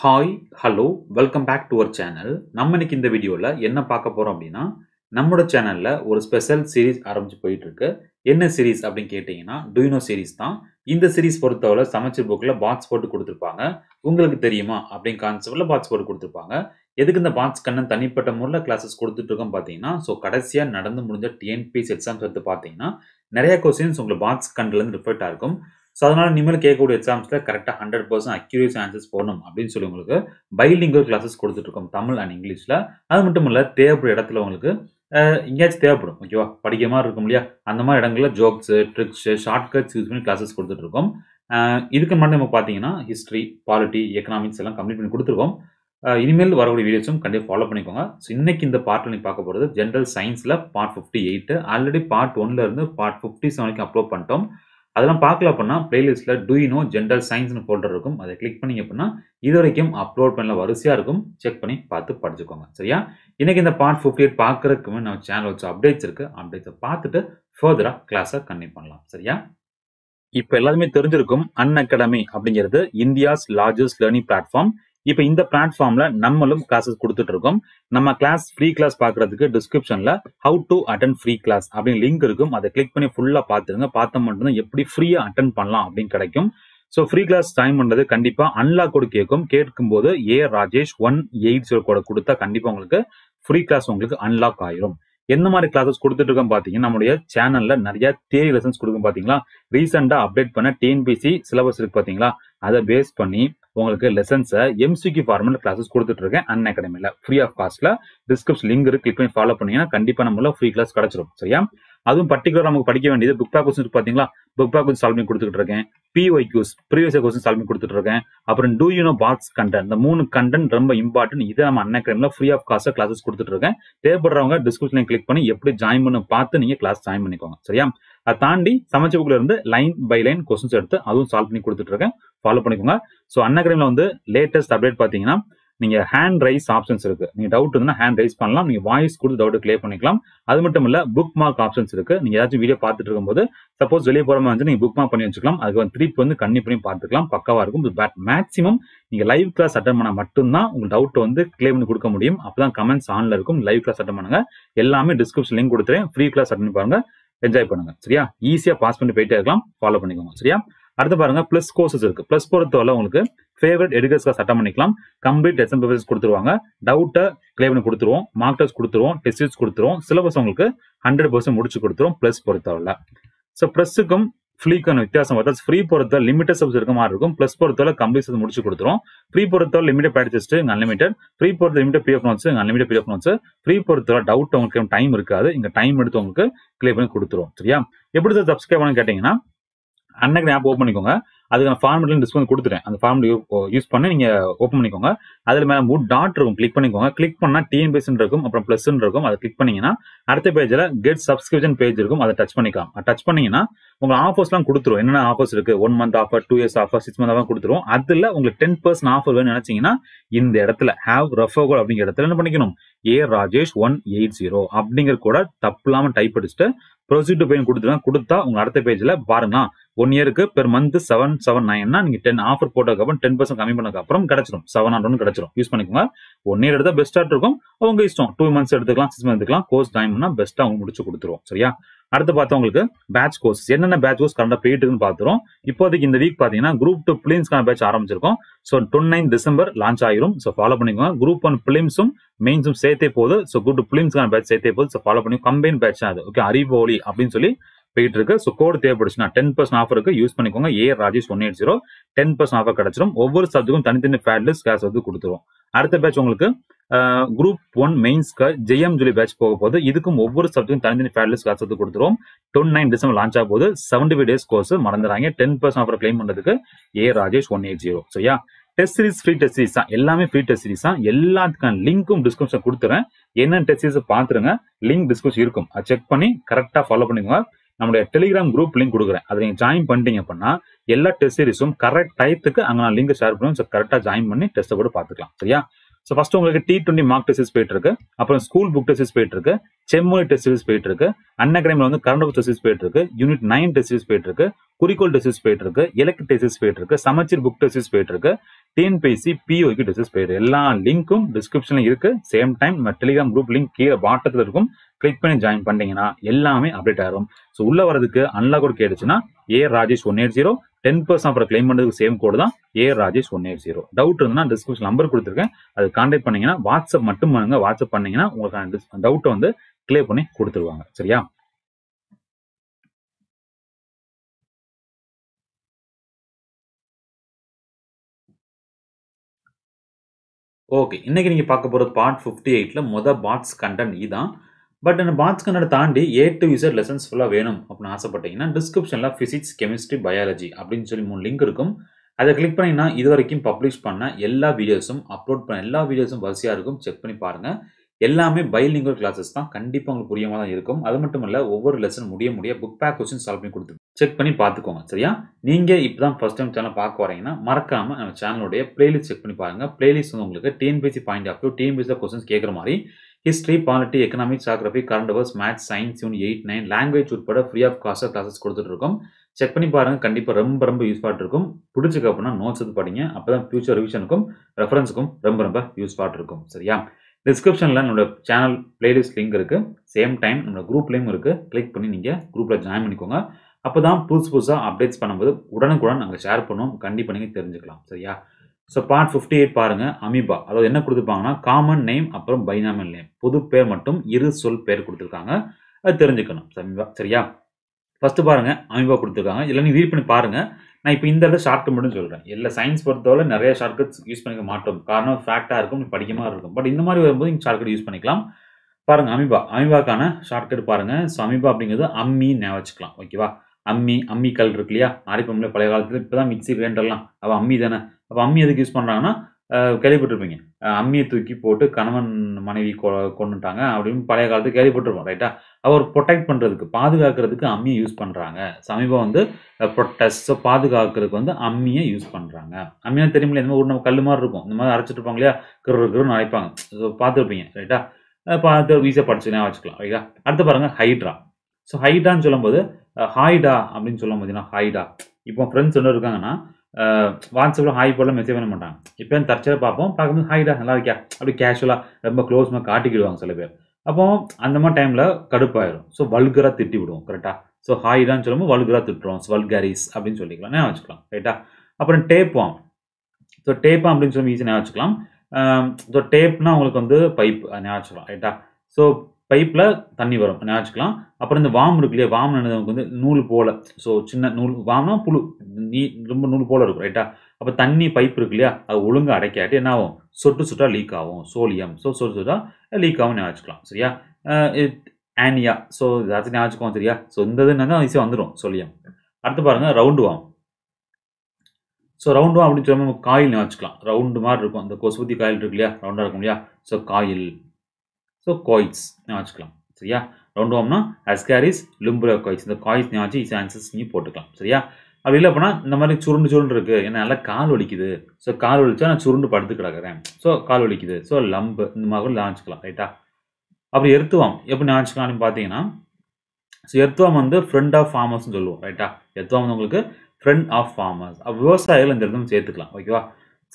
Hi hello welcome back to our channel நம்ம இன்னைக்கு இந்த வீடியோவில் என்ன பார்க்க போகிறோம் அப்படின்னா நம்மளோட சேனலில் ஒரு ஸ்பெஷல் சீரீஸ் ஆரம்பிச்சு போயிட்டுருக்கு என்ன சீரீஸ் அப்படின்னு கேட்டிங்கன்னா டுயினோ சீரீஸ் தான் இந்த சீரீஸ் பொறுத்தவரை சமைச்சர் புக்கில் பாட்ஸ் போட்டு கொடுத்துருப்பாங்க உங்களுக்கு தெரியுமா அப்படின்னு கான்செப்டில் பாட்ஸ் போட்டு கொடுத்துருப்பாங்க எதுக்கு இந்த பாட்ஸ் கண்ணன் தனிப்பட்ட முறையில் கிளாஸஸ் கொடுத்துட்ருக்கோம் பார்த்தீங்கன்னா ஸோ கடைசியாக நடந்து முடிஞ்ச டிஎன்பிஎஸ் எக்ஸாம்ஸ் வந்து பார்த்தீங்கன்னா நிறைய கொஸ்டின்ஸ் உங்களுக்கு பாட்ஸ் கண்ணிலேருந்து ரிஃபெக்ட் ஆகும் ஸோ அதனால் இனிமேல் கேட்கக்கூடிய எக்ஸாம்ஸில் கரெக்டாக ஹண்ட்ரட் பர்சன்ட் அக்யூரேஸ் ஆன்சர்ஸ் போடணும் அப்படின்னு சொல்லி உங்களுக்கு பைலிங்கல் கிளாஸஸ் கொடுத்துட்ருக்கோம் தமிழ் அண்ட் இங்கிலீஷில் அது மட்டும் இல்லை தேவைப்படும் இடத்துல உங்களுக்கு எங்கேயாச்சும் தேவைப்படும் ஓகேவா படிக்கமாக மாதிரி இருக்கும் இல்லையா அந்த மாதிரி இடங்களில் ஜோக்ஸு ட்ரிக்ஸு ஷார்ட்கட்ஸ் யூஸ் பண்ணி கிளாஸஸ் கொடுத்துட்ருக்கோம் இதுக்கு முன்னாடி நம்ம பார்த்தீங்கன்னா ஹிஸ்ட்ரி பாலிட்டி எக்கனாமிக்ஸ் எல்லாம் கம்ப்ளீட் பண்ணி கொடுத்துருக்கோம் இனிமேல் வரக்கூடிய வீடியோஸும் கண்டிப்பாக ஃபாலோ பண்ணிக்கோங்க ஸோ இன்றைக்கி இந்த பார்ட்டில் நீங்கள் பார்க்க போகிறது ஜென்ரல் சயின்ஸில் part fifty eight already part ஒன்லேருந்து பார்ட் ஃபிஃப்டி செவனுக்கு அப்லோட் பண்ணிட்டோம் அதெல்லாம் பார்க்கல அப்படின்னா பிளேலிஸ்ட்டில் டூயினோ ஜென்ரல் சயின்ஸ்னு ஃபோல்டர் இருக்கும் அதை கிளிக் பண்ணிங்க அப்படின்னா இது வரைக்கும் அப்லோட் பண்ணல வரிசையாக இருக்கும் செக் பண்ணி பார்த்து படிச்சுக்கோங்க சரியா இன்றைக்கி இந்த பார்ட் ஃபிஃப்டி எயிட் பார்க்குறதுக்குமே நம்ம சேனல் வச்சு அப்டேட்ஸ் இருக்குது அப்டேட்ஸை பார்த்துட்டு ஃபர்தராக கிளாஸை கன்டினியூ பண்ணலாம் சரியா இப்போ எல்லாருமே தெரிஞ்சிருக்கும் அன் அகாடமி அப்படிங்கிறது இந்தியாஸ் லார்ஜஸ்ட் லேர்னிங் பிளாட்ஃபார்ம் இப்போ இந்த பிளாட்ஃபார்ம்ல நம்மளும் கிளாஸஸ் கொடுத்துட்டு இருக்கோம் நம்ம கிளாஸ் ஃப்ரீ கிளாஸ் பாக்குறதுக்கு டிஸ்கிரிப்ஷன்ல how to attend free class அப்படின்னு லிங்க் இருக்கும் அதை கிளிக் பண்ணி ஃபுல்லா பாத்துருங்க பார்த்த மட்டும்தான் எப்படி ஃப்ரீயா அட்டன் பண்ணலாம் அப்படின்னு கிடைக்கும் ஸோ ஃப்ரீ கிளாஸ் டைம் பண்ணுறது கண்டிப்பாக அன்லாக் கோடு கேட்கும் கேட்கும்போது A Rajesh one eight zero கோட கொடுத்தா கண்டிப்பாக உங்களுக்கு ஃப்ரீ கிளாஸ் உங்களுக்கு அன்லாக் ஆயிரும் எந்த மாதிரி கிளாஸஸ் கொடுத்துட்டு இருக்கோம் பார்த்தீங்கன்னா நம்முடைய சேனல்ல நிறைய தேரி லெசன்ஸ் கொடுக்கும் பார்த்தீங்களா ரீசெண்டா அப்டேட் பண்ண டிஎன்பிசி சிலபஸ் இருக்கு பார்த்தீங்களா அதை பேஸ் பண்ணி உங்களுக்கு லெசன்ஸை எம்சிக்கு ஃபார்மெட் கிளாஸஸ் இருக்கேன் அன் அகாடமியில் ஃப்ரீ ஆஃப் காஸ்ட்ல டிஸ்கிரிப்ஷன் லிங்க் இருக்கு கிளிக் பண்ணி ஃபாலோ பண்ணீங்கன்னா கண்டிப்பாக நம்மள ஃப்ரீ கிளாஸ் கிடச்சிரும் சரியா அதுவும் பர்டிகுலர் நமக்கு படிக்க வேண்டியது புக் பேக் கொஸ்டின் பார்த்தீங்களா புக் பேக் கொஸ்டின் சால்வ் பண்ணி கொடுத்துட்டு இருக்கேன் P Y Qs previous question solve பண்ணி கொடுத்துட்டு இருக்கேன் அப்புறம் do you know box content இந்த மூணு கண்டென்ட் ரொம்ப இம்பார்ட்டன்ட் இதை நம்ம அன்ன கிரைம்ல ஃப்ரீ ஆஃப் காஸ்ட் கிளாஸஸ் கொடுத்துட்டு இருக்கேன் தேவைப்படுறவங்க டிஸ்கிரிப்ஷன் கிளிக் பண்ணி எப்படி ஜாயின் பண்ணு பார்த்து நீங்க கிளாஸ் ஜாயின் பண்ணிக்கோங்க சரியா அதை தாண்டி சமைச்ச புக்கில் இருந்து லைன் பை லைன் கொஸ்டின்ஸ் எடுத்து அதுவும் சால்வ் பண்ணி கொடுத்துட்டு இருக்கேன் ஃபாலோ பண்ணிக்கோங்க ஸோ அன்னகிரீம்ல வந்து லேட்டஸ்ட் அப்டேட் பார்த்தீங்கன்னா நீங்க ஹேண்ட் ரைஸ் ஆப்ஷன்ஸ் இருக்குது நீங்கள் டவுட் இருந்தால் ஹேண்ட் ரைஸ் பண்ணலாம் நீங்கள் வாய்ஸ் கொடுத்து டவுட் கிளியர் பண்ணிக்கலாம் அது மட்டும் இல்லை புக் மார்க் ஆப்ஷன்ஸ் இருக்கு நீங்கள் ஏதாச்சும் வீடியோ பார்த்துட்டு இருக்கும்போது சப்போஸ் வெளியே போகிற மாதிரி நீங்கள் புக் மார்க் பண்ணி வச்சுக்கலாம் அதுக்கு வந்து திருப்பி வந்து கண்ணி பண்ணி பார்த்துக்கலாம் பக்கவாக இருக்கும் பட் மேக்ஸிமம் நீங்கள் லைவ் கிளாஸ் அட்டன் பண்ணால் மட்டும்தான் உங்கள் டவுட்டை வந்து கிளியர் பண்ணி கொடுக்க முடியும் தான் கமெண்ட்ஸ் ஆன்ல இருக்கும் லைவ் கிளாஸ் அட்டன் பண்ணுங்க எல்லாமே டிஸ்கிரிப்ஷன் லிங்க் கொடுத்துறேன் ஃப்ரீ கிளாஸ் அட்டன் பாருங்க என்ஜாய் பண்ணுங்க சரியா ஈஸியாக பாஸ் பண்ணி போயிட்டே இருக்கலாம் ஃபாலோ பண்ணிக்கோங்க சரியா அடுத்து பாருங்க பிளஸ் கோர்சஸ் இருக்கு பிளஸ் பொறுத்தவரை உங்களுக்கு ஃபேவரட் எடுக்கர்ஸ்க்கு சட்டம் பண்ணிக்கலாம் கம்ப்ளீட் எக்ஸாம் பேப்பர்ஸ் கொடுத்துருவாங்க டவுட்டை கிளியர் பண்ணி கொடுத்துருவோம் மார்க் டெஸ்ட் கொடுத்துருவோம் டெஸ்ட் கொடுத்துருவோம் சிலபஸ் உங்களுக்கு ஹண்ட்ரட் பர்சன்ட் முடிச்சு கொடுத்துருவோம் பிளஸ் பொறுத்தவரை ஸோ ப்ளஸுக்கும் ஃப்ரீக்கான வித்தியாசம் பார்த்தா ஃப்ரீ பொறுத்தவரை லிமிட்டட் சப்ஸ் இருக்க மாதிரி இருக்கும் ப்ளஸ் பொறுத்தவரை கம்ப்ளீட் சப்ஸ் முடிச்சு கொடுத்துரும் ஃப்ரீ பொறுத்தவரை லிமிட்டட் பேடிஜஸ்ட் இங்கே அன்லிமிட்டட் ஃப்ரீ பொறுத்த லிமிட் பிஎஃப் நோட்ஸ் இங்கே அன்லிமிட் பிஎஃப் நோட்ஸ் ஃப்ரீ பொறுத்தவரை டவுட் உங்களுக்கு டைம் இருக்காது இங்கே டைம் எடுத்து உங்களுக்கு கிளியர் பண்ணி கொடுத்துரும் சரியா எப்படி சார் சப்ஸ்கிரைப் பண்ணு கேட்டிங்கன்னா அன்னைக்கு ஆப் ஓப்பன் பண்ணிக்கோங்க அதுக்கான ஃபார்மெட்லையும் டிஸ்கவுண்ட் கொடுத்துட்டேன் அந்த ஃபார்மெட் யூஸ் uh, பண்ணி நீங்கள் ஓப்பன் பண்ணிக்கோங்க அதில் மேலே மூட் டாட் இருக்கும் கிளிக் பண்ணிக்கோங்க கிளிக் பண்ணால் டிஎன்பிஎஸ்ன்னு இருக்கும் அப்புறம் ப்ளஸ்ன்னு இருக்கும் அதை கிளிக் பண்ணிங்கன்னா அடுத்த பேஜில் கெட் சப்ஸ்கிரிப்ஷன் பேஜ் இருக்கும் அதை டச் பண்ணிக்கலாம் டச் பண்ணிங்கன்னா உங்கள் ஆஃபர்ஸ்லாம் கொடுத்துரும் என்னென்ன ஆஃபர்ஸ் இருக்குது one month offer two years offer six month offer கொடுத்துரும் அதில் உங்களுக்கு டென் பர்சன்ட் ஆஃபர் வேணும்னு நினச்சிங்கன்னா இந்த இடத்துல ஹேவ் ரெஃபோகோல் அப்படிங்கிற இடத்துல என்ன பண்ணிக்கணும் A Rajesh one eight zero அப்படிங்கிற கூட தப்பு இல்லாமல் டைப் அடிச்சுட்டு ப்ரொசீட் பேன் கொடுத்துருங்க கொடுத்தா உங்கள் அடுத்த பேஜில் பாருங்களா ஒன் இயருக்கு பெர் மந்த் செவன் செவன் நைன்னா நீங்கள் டென் ஆஃபர் போட்டதுக்கப்புறம் டென் பர்சன்ட் கம்மி அப்புறம் கிடைச்சிடும் செவன் ஹண்ட்ரட் கிடைச்சிடும் யூஸ் பண்ணிக்கோங்க ஒன் இயர் எடுத்தால் பெஸ்ட்டாக இருக்கும் அவங்க இஷ்டம் டூ மந்த்ஸ் எடுத்துக்கலாம் சிக்ஸ் மந்த் எடுத்துக்கலாம் கோர்ஸ் டைம்னா பெஸ்ட்டாக அவங்க முடிச்சு கொடுத்துருவோம் சரியா அடுத்து பார்த்தா உங்களுக்கு பேட்ச் கோர்ஸ் என்னென்ன பேட்ச் கோர்ஸ் கரண்டாக போயிட்டு இருக்குன்னு பார்த்துரும் இப்போதைக்கு இந்த வீக் பார்த்தீங்கன்னா குரூப் டூ பிலிம்ஸ்க்கான பேட்ச் ஆரம்பிச்சிருக்கும் so twenty nine December launch ஆயிரும் ஸோ ஃபாலோ பண்ணிக்கோங்க குரூப் ஒன் பிலிம்ஸும் மெயின்ஸும் சேர்த்தே போகுது ஸோ குரூப் டூ பிலிம்ஸ்க்கான பேட்ச் சேர்த்தே போகுது ஸோ ஃபாலோ பண்ணி கம்பைன் பேட்ச் அது ஓகே அறிவோலி அப்படின்னு சொல்லி போயிட்டு இருக்கு ஸோ கோடு தேவைப்படுச்சுன்னா டென் பர்சன்ட் ஆஃபருக்கு யூஸ் பண்ணிக்கோங்க A Rajesh one eight zero ten percent offer கிடைச்சிடும் ஒவ்வொரு சப்ஜெக்டும் தனித்தனி ஃபேட்லெஸ் கேஸ் வந்து கொடுத்துரும் அடுத்த பேட்ச் உங்களுக்கு குரூப் ஒன் மெயின்ஸ்க்கு ஜெயம் ஜூலி பேட்ச் போக போது இதுக்கும் ஒவ்வொரு சப்ஜெக்டும் தனித்தனி ஃபேட்லெஸ் கேஸ் வந்து கொடுத்துருவோம் டொன் நைன் டிசம்பர் லான்ச் ஆக போது செவன்டி ஃபைவ் டேஸ் கோர்ஸ் மறந்துறாங்க டென் பர்சன்ட் ஆஃபர் கிளைம் பண்ணுறதுக்கு A Rajesh one eight zero சரியா test series free test series தான் எல்லாமே ஃப்ரீ டெஸ்ட் சீரிஸ் தான் எல்லாத்துக்கான லிங்க்கும் டிஸ்கிரிப்ஷன் கொடுத்துறேன் என்னென்ன டெஸ்ட் சீரிஸ் பார்த்துருங்க லிங்க் டிஸ்கிரிப்ஷன் இருக்கும் அதை செக் பண்ணி கரெக்டாக ஃபாலோ பண்ணிக்கோங்க நம்முடைய டெலிகிராம் குரூப் லிங்க் கொடுக்குறேன் அதை நீங்கள் ஜாயின் பண்ணிட்டீங்க அப்படின்னா எல்லா டெஸ்ட் சீரிஸும் கரெக்ட் டயத்துக்கு அங்கே நான் லிங்க் ஷேர் பண்ணுவேன் ஸோ கரெக்டாக ஜாயின் பண்ணி டெஸ்ட்டை கூட பார்த்துக்கலாம் சரியா ஸோ ஃபஸ்ட் உங்களுக்கு டி டுவெண்ட்டி மார்க் டெஸ்ட் போயிட்டு இருக்கு அப்புறம் ஸ்கூல் புக் டெஸ்ட் போயிட்டு இருக்கு செம்மொழி டெஸ்ட் போயிட்டு இருக்கு அன்னகிரமில் வந்து கரண்ட் புக் டெஸ்ட் போயிட்டு இருக்கு யூனிட் நைன் டெஸ்ட் போயிட்டு இருக்கு குறிக்கோள் டெசிஸ் போயிட்டு இருக்கு எலக்ட் டெசிஸ் போயிட்டு இருக்கு சமச்சீர் புக் டெசிஸ் போயிட்டு இருக்கு டிஎன்பிசி பிஓக்கு டெசிஸ் போயிட்டு எல்லா லிங்க்கும் டிஸ்கிரிப்ஷன்ல இருக்கு சேம் டைம் நம்ம டெலிகிராம் குரூப் லிங்க் கீழே பாட்டத்தில் இருக்கும் கிளிக் பண்ணி ஜாயின் பண்ணீங்கன்னா எல்லாமே அப்டேட் ஆகும் ஸோ உள்ள வரதுக்கு அன்லாக் கோட் கேட்டுச்சுன்னா A Rajesh one eight zero ten percent அப்புறம் கிளைம் பண்ணுறதுக்கு சேம் கோடு தான் A Rajesh one eight zero doubt இருந்ததுன்னா டிஸ்கிரிப்ஷன் நம்பர் கொடுத்துருக்கேன் அது கான்டாக்ட் பண்ணீங்கன்னா வாட்ஸ்அப் மட்டும் பண்ணுங்க வாட்ஸ்அப் பண்ணீங்கன்னா உங்களுக்கான டவுட்டை வந்து கிளியர் பண்ணி கொடுத்துருவாங்க சரியா ஓகே இன்றைக்கி நீங்கள் பார்க்க போகிறது பார்ட் ஃபிஃப்டி எயிட்டில் மொதல் பாட்ஸ் கண்டென்ட் இதுதான் பட் அந்த பாட்ஸ் கண்டென்ட் தாண்டி ஏ டு யூசர் லெசன்ஸ் ஃபுல்லாக வேணும் அப்படின்னு ஆசைப்பட்டீங்கன்னா டிஸ்கிரிப்ஷனில் ஃபிசிக்ஸ் கெமிஸ்ட்ரி பயாலஜி அப்படின்னு சொல்லி மூணு லிங்க் இருக்கும் அதை கிளிக் பண்ணிங்கன்னா இது வரைக்கும் பப்ளிஷ் பண்ண எல்லா வீடியோஸும் அப்லோட் பண்ண எல்லா வீடியோஸும் வரிசையாக இருக்கும் செக் பண்ணி பாருங்கள் எல்லாமே பைலிங்குவல் கிளாஸஸ் தான் கண்டிப்பாக உங்களுக்கு புரியமாக தான் இருக்கும் அது மட்டும் இல்லை ஒவ்வொரு லெசன் முடிய முடிய புக் பேக் கொஸ்டின் சால்வ் பண்ணி கொடுத்து செக் பண்ணி பார்த்துக்கோங்க சரியா நீங்கள் இப்போ தான் ஃபஸ்ட் டைம் சேனல் பார்க்க வரீங்கன்னா மறக்காமல் நம்ம சேனலுடைய பிளேலிஸ்ட் செக் பண்ணி பாருங்கள் பிளேலிஸ்ட் வந்து உங்களுக்கு TNPSC point of view TNPSC questions கேட்குற மாதிரி history polity economy geography current affairs maths science unit eight nine language உட்பட ஃப்ரீ ஆஃப் காஸ்ட் கிளாஸஸ் கொடுத்துட்ருக்கோம் செக் பண்ணி பாருங்கள் கண்டிப்பாக ரொம்ப ரொம்ப யூஸ்ஃபாட் இருக்கும் பிடிச்சிக்க அப்படின்னா நோட்ஸ் எது படிங்க அப்போ தான் ஃபியூச்சர் ரிவிஷனுக்கும் ரெஃபரன்ஸுக்கும் ரொம்ப ரொம்ப யூஸ்ஃபாட் இருக்கும் சரியா டிஸ்கிரிப்ஷனில் நம்மளோட சேனல் பிளேலிஸ்ட் லிங்க் இருக்குது சேம் டைம் நம்மளோட குரூப்லேயும் இருக்குது கிளிக் பண்ணி நீங்கள் குரூப்பில் ஜாயின் பண்ணிக்கோங்க அப்போ தான் புதுசு புதுசாக அப்டேட்ஸ் பண்ணும்போது உடனுக்குடன் நாங்கள் ஷேர் பண்ணுவோம் கண்டிப்பாக நீங்கள் தெரிஞ்சுக்கலாம் சரியா ஸோ பார்ட் ஃபிஃப்டி எயிட் பாருங்கள் அமீபா அதாவது என்ன கொடுத்துருப்பாங்கன்னா காமன் நேம் அப்புறம் பைனாமல் நேம் பொது பேர் மட்டும் இரு சொல் பேர் கொடுத்துருக்காங்க அது தெரிஞ்சுக்கணும் சரியா ஃபஸ்ட்டு பாருங்கள் அமீபா கொடுத்துருக்காங்க இல்லைன்னு ரீட் பண்ணி பாருங்கள் நான் இப்போ இந்த இடத்துல ஷார்ட் கட் மட்டும் சொல்கிறேன் இல்லை சயின்ஸ் பொறுத்தவரை நிறைய ஷார்ட் யூஸ் பண்ணிக்க மாட்டோம் காரணம் ஃபேக்டாக இருக்கும் படிக்க மாதிரி இருக்கும் பட் இந்த மாதிரி வரும்போது நீங்கள் ஷார்ட் யூஸ் பண்ணிக்கலாம் பாருங்கள் அமிபா அமிபாக்கான ஷார்ட் கட் பாருங்கள் ஸோ அமிபா அப்படிங்கிறது அம்மி ஞாபகம் வச்சுக்கலாம் ஓகேவா அம்மி அம்மி கல் இருக்கு இல்லையா அரைப்பம்ல பழைய காலத்தில் இப்போ தான் மிக்சி கிரைண்டர்லாம் அப்போ அம்மி தானே அப்போ அம்மி எதுக்கு யூஸ் பண்ணுறாங்கன்னா கேள்விப்பட்டிருப்பீங்க அம்மியை தூக்கி போட்டு கணவன் மனைவி கொ கொண்டுட்டாங்க அப்படின்னு பழைய காலத்து கேள்விப்பட்டிருப்போம் ரைட்டா அவர் ப்ரொடெக்ட் பண்ணுறதுக்கு பாதுகாக்கிறதுக்கு அம்மியை யூஸ் பண்ணுறாங்க சமீபம் வந்து ப்ரொட்டஸ்ஸை பாதுகாக்கிறதுக்கு வந்து அம்மியை யூஸ் பண்ணுறாங்க அம்மியாக தெரியுமில்ல இந்த மாதிரி ஒரு நம்ம கல் மாதிரி இருக்கும் இந்த மாதிரி அரைச்சிட்டு இருப்பாங்க கிரு கிருன்னு அரைப்பாங்க ஸோ பார்த்துருப்பீங்க ரைட்டா பார்த்து ஈஸியாக படிச்சுக்கலாம் வச்சுக்கலாம் ரைட்டா அடுத்து பாருங்கள் ஹைட்ரா ஸோ ஹைடான்னு சொல்லும்போது ஹாய்டா அப்படின்னு சொல்லும் பார்த்தீங்கன்னா ஹாய்டா இப்போ ஃப்ரெண்ட்ஸ் என்ன இருக்காங்கன்னா வாட்ஸ்அப்பில் ஹாய் போடலாம் மெசேஜ் பண்ண மாட்டாங்க இப்போ தற்செயலாக பார்ப்போம் பார்க்கும்போது ஹாய் தான் நல்லா இருக்கியா அப்படி கேஷுவலாக ரொம்ப க்ளோஸ்மாக காட்டிக்கிடுவாங்க சில பேர் அப்போ அந்த மாதிரி டைமில் கடுப்பாயிடும் ஸோ வல்கராக திட்டி விடுவோம் கரெக்டாக ஸோ ஹாய் தான் சொல்லும்போது வல்கராக திட்டுறோம் வல்கரிஸ் அப்படின்னு சொல்லிக்கலாம் நான் வச்சுக்கலாம் ரைட்டா அப்புறம் டேப்பாம் ஸோ டேப்பாம் அப்படின்னு சொல்லி ஈஸியாக வச்சுக்கலாம் ஸோ டேப்னா உங்களுக்கு வந்து பைப் வச்சுக்கலாம் ரைட்டா ஸோ பைப்பில் தண்ணி வரும் நினச்சிக்கலாம் அப்புறம் இந்த வாம் இருக்கு இல்லையா வாம் நமக்கு வந்து நூல் போல் ஸோ சின்ன நூல் வாம்னா புழு நீ ரொம்ப நூல் போல் இருக்கும் ரைட்டா அப்போ தண்ணி பைப் இருக்கு இல்லையா அது ஒழுங்காக அடைக்காட்டி என்ன ஆகும் சொட்டு சுட்டாக லீக் ஆகும் சோலியம் ஸோ சொட்டு சுட்டாக லீக் ஆகும் ஞாபகம் சரியா ஆனியா ஸோ எல்லாத்தையும் ஞாபகம் சரியா ஸோ இந்த இதுன்னா ஈஸியாக வந்துடும் சோலியம் அடுத்து பாருங்கள் round worm so round worm அப்படின்னு சொல்லாமல் காயில் ஞாபகம் ரவுண்டு மாதிரி இருக்கும் அந்த கொசுபத்தி காயில் இருக்கு இல்லையா ரவுண்டாக இருக்கும் இல்லையா ஸோ காயில் ஸோ காய்ஸ் வச்சுக்கலாம் சரியா ரவுண்ட் ஹோம்னா அஸ்காரிஸ் லும்புலர் காய்ஸ் இந்த காய்ஸ் ஞாச்சு இஸ் ஆன்சர்ஸ் நீ போட்டுக்கலாம் சரியா அப்படி இல்லை அப்படின்னா இந்த மாதிரி சுருண்டு சுருண்டு இருக்குது ஏன்னா நல்லா கால் வலிக்குது ஸோ கால் வலிச்சா நான் சுருண்டு படுத்து கிடக்கிறேன் ஸோ கால் வலிக்குது ஸோ லம்பு இந்த மாதிரி கூட லாஞ்சிக்கலாம் ரைட்டா அப்படி எர்த்துவாம் எப்படி லாஞ்சிக்கலாம்னு பார்த்தீங்கன்னா ஸோ எர்த்துவாம் வந்து ஃப்ரெண்ட் ஆஃப் ஃபார்மர்ஸ்னு சொல்லுவோம் ரைட்டா எர்த்துவாம் வந்து உங்களுக்கு ஃப்ரெண்ட் ஆஃப் ஃபார்மர்ஸ் அப்போ விவசாயிகள் இந்த இடத்துல சேர்த்துக்கலாம் ஓகேவா